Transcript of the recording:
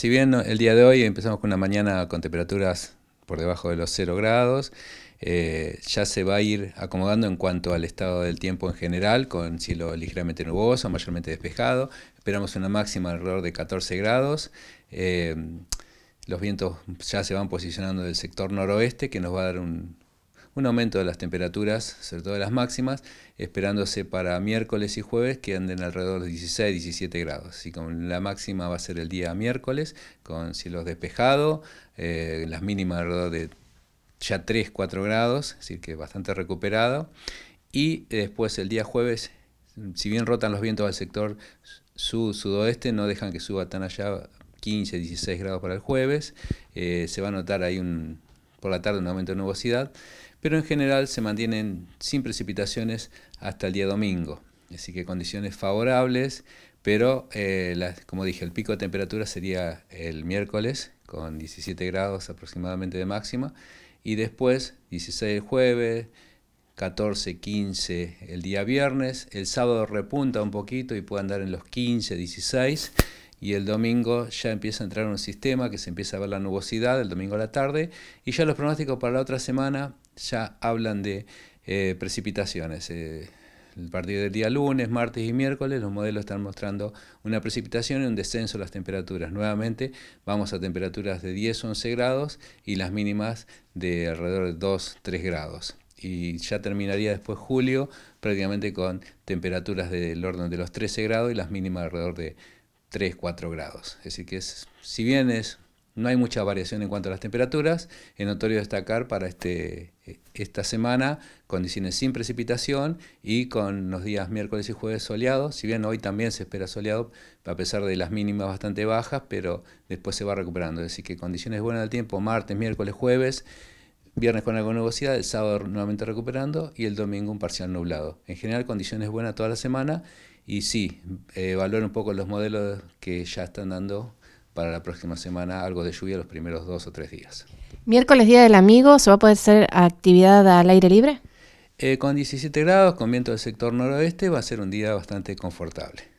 Si bien el día de hoy empezamos con una mañana con temperaturas por debajo de los 0 grados, eh, ya se va a ir acomodando en cuanto al estado del tiempo en general, con cielo ligeramente nuboso, mayormente despejado. Esperamos una máxima alrededor de 14 grados. Eh, los vientos ya se van posicionando del sector noroeste, que nos va a dar un, un aumento de las temperaturas, sobre todo de las máximas, esperándose para miércoles y jueves que anden alrededor de 16-17 grados. Y con la máxima va a ser el día miércoles, con cielos despejados, eh, las mínimas alrededor de ya 3-4 grados, es decir, que bastante recuperado. Y eh, después el día jueves, si bien rotan los vientos al sector sud-sudoeste, no dejan que suba tan allá 15, 16 grados para el jueves. Eh, se va a notar ahí un, por la tarde un aumento de nubosidad pero en general se mantienen sin precipitaciones hasta el día domingo. Así que condiciones favorables, pero eh, como dije, el pico de temperatura sería el miércoles con 17 grados aproximadamente de máxima y después 16 el jueves, 14, 15 el día viernes, el sábado repunta un poquito y puede andar en los 15, 16 y el domingo ya empieza a entrar un sistema que se empieza a ver la nubosidad el domingo a la tarde y ya los pronósticos para la otra semana ya hablan de eh, precipitaciones. Eh, a partir del día lunes, martes y miércoles los modelos están mostrando una precipitación y un descenso de las temperaturas. Nuevamente vamos a temperaturas de 10-11 grados y las mínimas de alrededor de 2-3 grados. Y ya terminaría después julio prácticamente con temperaturas del orden de los 13 grados y las mínimas alrededor de 3, 4 grados. Es decir, que es, si bien es, no hay mucha variación en cuanto a las temperaturas, es notorio destacar para este, eh, esta semana condiciones sin precipitación y con los días miércoles y jueves soleados, si bien hoy también se espera soleado, a pesar de las mínimas bastante bajas, pero después se va recuperando. Es decir, que condiciones buenas del tiempo, martes, miércoles, jueves Viernes con algo de nubosidad, el sábado nuevamente recuperando y el domingo un parcial nublado. En general condiciones buenas toda la semana y sí, eh, un poco los modelos que ya están dando para la próxima semana algo de lluvia los primeros dos o tres días. Miércoles Día del Amigo, ¿se va a poder hacer actividad al aire libre? Eh, con 17 grados, con viento del sector noroeste, va a ser un día bastante confortable.